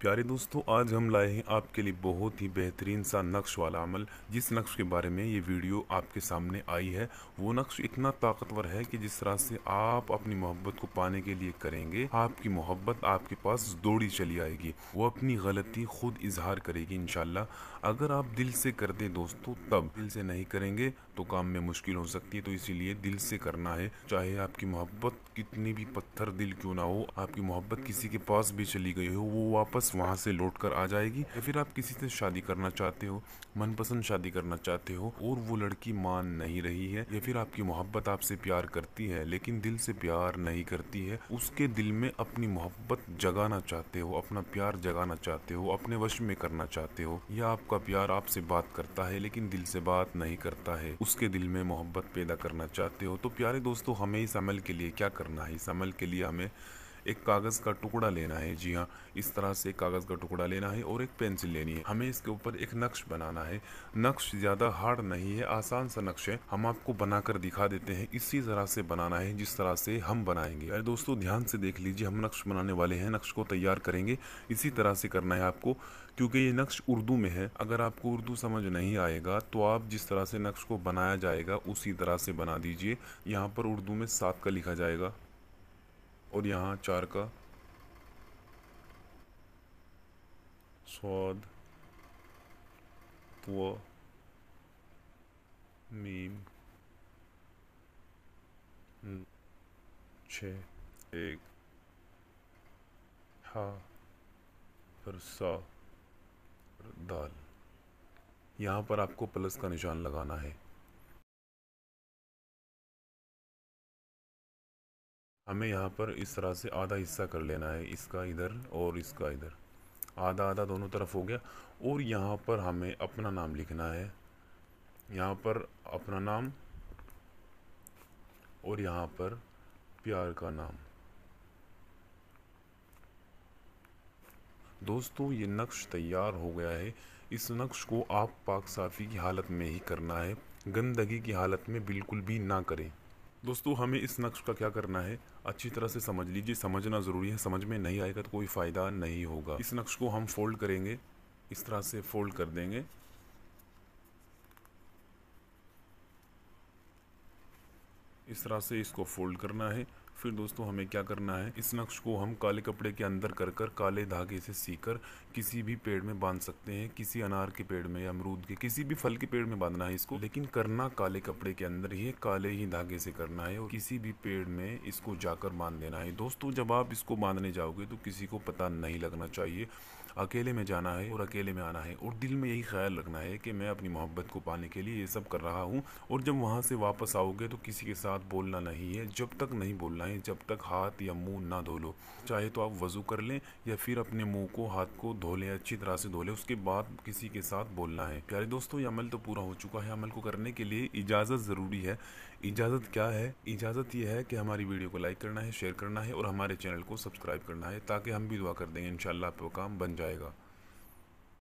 प्यारे दोस्तों आज हम लाए हैं आपके लिए बहुत ही बेहतरीन सा नक्श वाला अमल जिस नक्श के बारे में ये वीडियो आपके सामने आई है वो नक्श इतना ताकतवर है कि जिस तरह से आप अपनी मोहब्बत को पाने के लिए करेंगे आपकी मोहब्बत आपके पास दौड़ी चली आएगी वो अपनी गलती खुद इजहार करेगी इनशाला अगर आप दिल से कर दें दोस्तों तब दिल से नहीं करेंगे तो काम में मुश्किल हो सकती है तो इसीलिए दिल से करना है चाहे आपकी मोहब्बत कितनी भी पत्थर दिल क्यों ना हो आपकी मोहब्बत किसी के पास भी चली गई हो वो वापस बस वहाँ से लौट कर आ जाएगी या फिर आप किसी से शादी करना चाहते हो मनपसंद शादी करना चाहते हो और वो लड़की मान नहीं रही है या फिर आपकी मोहब्बत आपसे प्यार करती है लेकिन दिल से प्यार नहीं करती है उसके दिल में अपनी मोहब्बत जगाना चाहते हो अपना प्यार जगाना चाहते हो अपने वश में करना चाहते हो या आपका प्यार आपसे बात करता है लेकिन दिल से बात नहीं करता है उसके दिल में मोहब्बत पैदा करना चाहते हो तो प्यारे दोस्तों हमें इस अमल के लिए क्या करना है इस अमल के लिए हमें एक कागज़ का टुकड़ा लेना है जी हाँ इस तरह से कागज़ का टुकड़ा लेना है और एक पेंसिल लेनी है हमें इसके ऊपर एक नक्श बनाना है नक्श ज़्यादा हार्ड नहीं है आसान सा नक्श है हम आपको बनाकर दिखा देते हैं इसी तरह से बनाना है जिस तरह से हम बनाएंगे अरे दोस्तों ध्यान से देख लीजिए हम नक्श बनाने वाले हैं नक्श को तैयार करेंगे इसी तरह से करना है आपको क्योंकि ये नक्श उर्दू में है अगर आपको उर्दू समझ नहीं आएगा तो आप जिस तरह से नक्श को बनाया जाएगा उसी तरह से बना दीजिए यहाँ पर उर्दू में सात का लिखा जाएगा और यहाँ चार का स्वाद पुआ मीम छ एक हा फिर सा दाल यहाँ पर आपको प्लस का निशान लगाना है हमें यहाँ पर इस तरह से आधा हिस्सा कर लेना है इसका इधर और इसका इधर आधा आधा दोनों तरफ हो गया और यहाँ पर हमें अपना नाम लिखना है यहाँ पर अपना नाम और यहाँ पर प्यार का नाम दोस्तों ये नक्श तैयार हो गया है इस नक्श को आप पाक साफ़ी की हालत में ही करना है गंदगी की हालत में बिल्कुल भी ना करें दोस्तों हमें इस नक्श का क्या करना है अच्छी तरह से समझ लीजिए समझना ज़रूरी है समझ में नहीं आएगा तो कोई फ़ायदा नहीं होगा इस नक्श को हम फोल्ड करेंगे इस तरह से फोल्ड कर देंगे इस तरह से इसको फोल्ड करना है फिर दोस्तों हमें क्या करना है इस नक्श को हम काले कपड़े के अंदर कर कर काले धागे से सीकर किसी भी पेड़ में बांध सकते हैं किसी अनार के पेड़ में या अमरूद के किसी भी फल के पेड़ में बांधना है इसको लेकिन करना काले कपड़े के अंदर ही काले ही धागे से करना है और किसी भी पेड़ में इसको जाकर बांध देना है दोस्तों जब आप इसको बांधने जाओगे तो किसी को पता नहीं लगना चाहिए अकेले में जाना है और अकेले में आना है और दिल में यही ख्याल रखना है कि मैं अपनी मोहब्बत को पाने के लिए ये सब कर रहा हूँ और जब वहाँ से वापस आओगे तो किसी के साथ बोलना नहीं है जब तक नहीं बोलना बनाएं जब तक हाथ या मुंह ना धो लो चाहे तो आप वज़ू कर लें या फिर अपने मुंह को हाथ को धो लें अच्छी तरह से धो लें उसके बाद किसी के साथ बोलना है प्यारे दोस्तों ये अमल तो पूरा हो चुका है अमल को करने के लिए इजाज़त ज़रूरी है इजाज़त क्या है इजाज़त यह है कि हमारी वीडियो को लाइक करना है शेयर करना है और हमारे चैनल को सब्सक्राइब करना है ताकि हम भी दुआ कर देंगे इन शाला आपका काम बन जाएगा